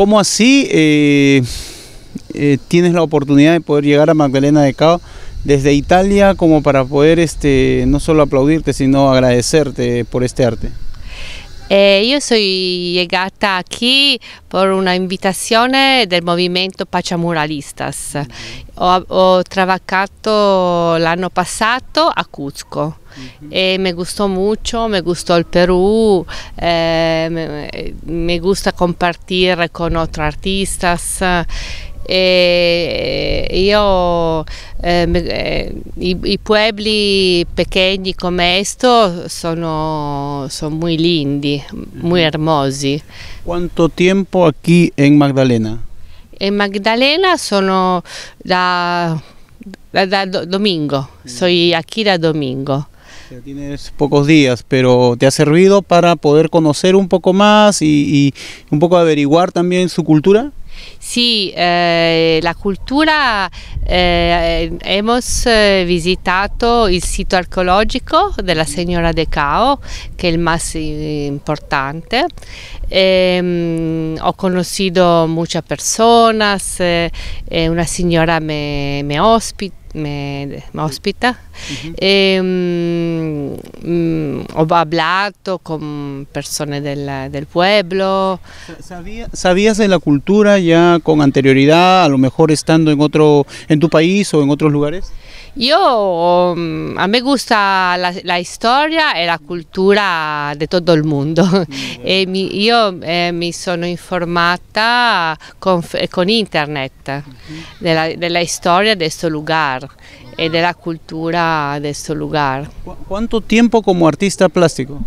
¿Cómo así eh, eh, tienes la oportunidad de poder llegar a Magdalena de Cao desde Italia como para poder este, no solo aplaudirte, sino agradecerte por este arte? Eh, io sono legata qui per una invitazione del movimento Pachamuralistas. Mm -hmm. Ho, ho lavorato l'anno passato a Cuzco. Uh mm-hmm. -huh. e mi gustò molto, mi gustò il Perù, eh, mi gusta compartire con altri artisti y eh, io ehm, eh, i, i, puebli esto son son muy lindos, muy hermosos. ¿Cuánto tiempo aquí en Magdalena? En Magdalena sono da, domingo, soy aquí da domingo. tienes pocos días, pero te ha servido para poder conocer un poco más y un poco averiguar también su cultura. Sì, eh, la cultura, eh, hemos eh, visitato il sito archeologico della mm. Signora de Cao, che è il più importante. Ehm, eh, ho conosciuto molte persone, una signora me, me ospita, me, hospita, em, mm, ospita hablado con personas del, pueblo. ¿Sabías de la cultura ya con anterioridad, a lo mejor estando en, otro, en tu país o en otros lugares? Io, um, a me gusta la, la, storia e la cultura di tutto il mondo mm. e mi, io eh, mi sono informata con, con internet mm-hmm. della, della, storia di questo luogo e della cultura di questo luogo. Quanto tempo come artista plastico?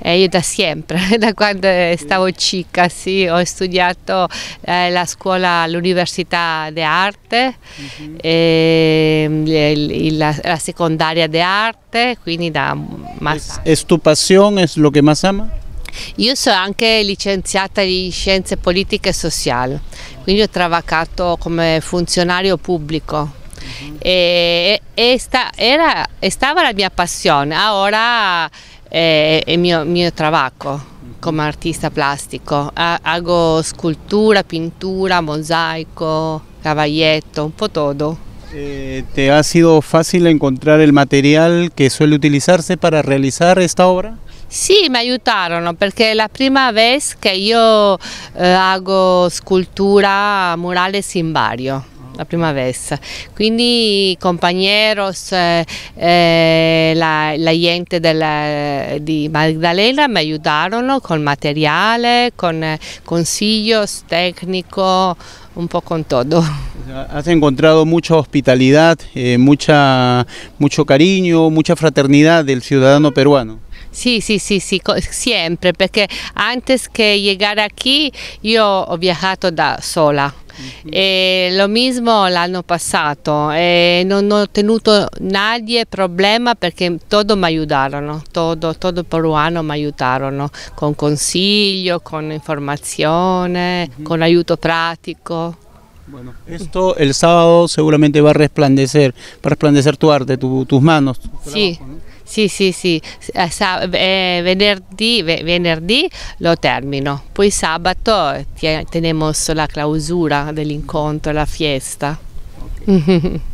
eh, io da sempre, da quando eh, stavo cicca, sì, ho studiato eh, la scuola all'Università di Arte, uh la, la, secondaria di quindi da... Massa. ¿Es, ¿Es tu pasión, es lo che más ama? Io sono anche licenziata in scienze politiche e sociali, quindi ho travacato come funzionario pubblico mhm. e, e sta, era, stava la mia passione, ora è, è mio, mio trabajo come artista plastico. Hago scultura, pintura, mosaico, cavalletto, un po' tutto. Eh, ¿Te ha sido fácil encontrar el material que suele utilizarse para realizar esta obra? Sì, mi aiutarono perché è la prima vez che io eh, hago scultura murales in vario. la primavera. vez. Quindi compañeros, eh, eh, la, la, gente de eh, Magdalena me ayudaron con materiale, con consejos técnicos, un poco con todo. Has encontrado mucha hospitalidad, mucha, mucho cariño, mucha fraternidad del ciudadano peruano. Sì, sì, sì, sì, sempre, perché antes che arrivare qui io ho viaggiato da sola. Mhm. E lo mismo l'anno passato e non ho tenuto nadie problema perché tutto mi aiutarono, tutto, tutto peruano mi aiutarono con consiglio, con informazione, mm -hmm. con aiuto pratico. Bueno, esto el sábado seguramente va a resplandecer, va a resplandecer tu arte, tu, tus manos. Tu sí, trabajo, ¿no? Sì, sì, sì, eh, eh, venerdì, venerdì lo termino, poi sabato eh, teniamo la clausura dell'incontro, la fiesta. Okay.